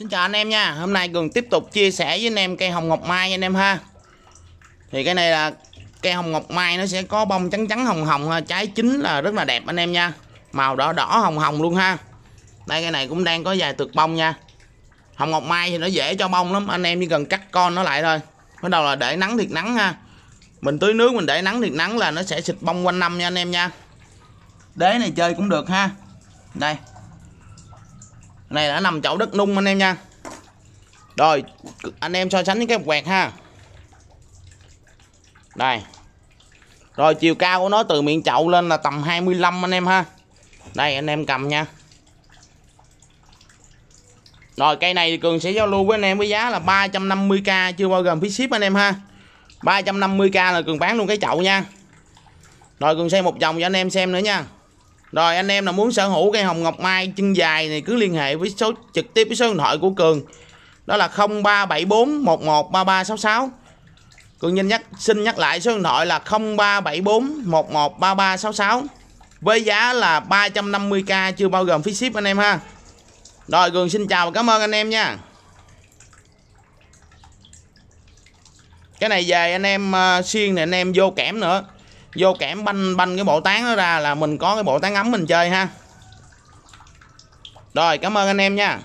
Xin chào anh em nha Hôm nay Cường tiếp tục chia sẻ với anh em cây hồng ngọc mai nha anh em ha Thì cái này là cây hồng ngọc mai nó sẽ có bông trắng trắng hồng hồng à, Trái chín là rất là đẹp anh em nha Màu đỏ đỏ hồng hồng luôn ha Đây cái này cũng đang có vài tược bông nha Hồng ngọc mai thì nó dễ cho bông lắm Anh em chỉ cần cắt con nó lại thôi Bắt đầu là để nắng thiệt nắng ha Mình tưới nước mình để nắng thiệt nắng là nó sẽ xịt bông quanh năm nha anh em nha Đế này chơi cũng được ha Đây này đã nằm chậu đất nung anh em nha rồi anh em so sánh với cái quẹt ha đây rồi chiều cao của nó từ miệng chậu lên là tầm 25 anh em ha đây anh em cầm nha rồi cây này Cường sẽ giao lưu với anh em với giá là 350k chưa bao gồm phí ship anh em ha 350k là Cường bán luôn cái chậu nha Rồi Cường xem một vòng cho anh em xem nữa nha rồi anh em nào muốn sở hữu cây hồng ngọc mai chân dài thì cứ liên hệ với số trực tiếp với số điện thoại của Cường. Đó là 0374 113366. Cường nhanh nhắc xin nhắc lại số điện thoại là 0374 113366. Với giá là 350k chưa bao gồm phí ship anh em ha. Rồi Cường xin chào và cảm ơn anh em nha. Cái này về anh em uh, xiên thì anh em vô kẽm nữa vô kẽm banh banh cái bộ tán nó ra là mình có cái bộ tán ấm mình chơi ha rồi cảm ơn anh em nha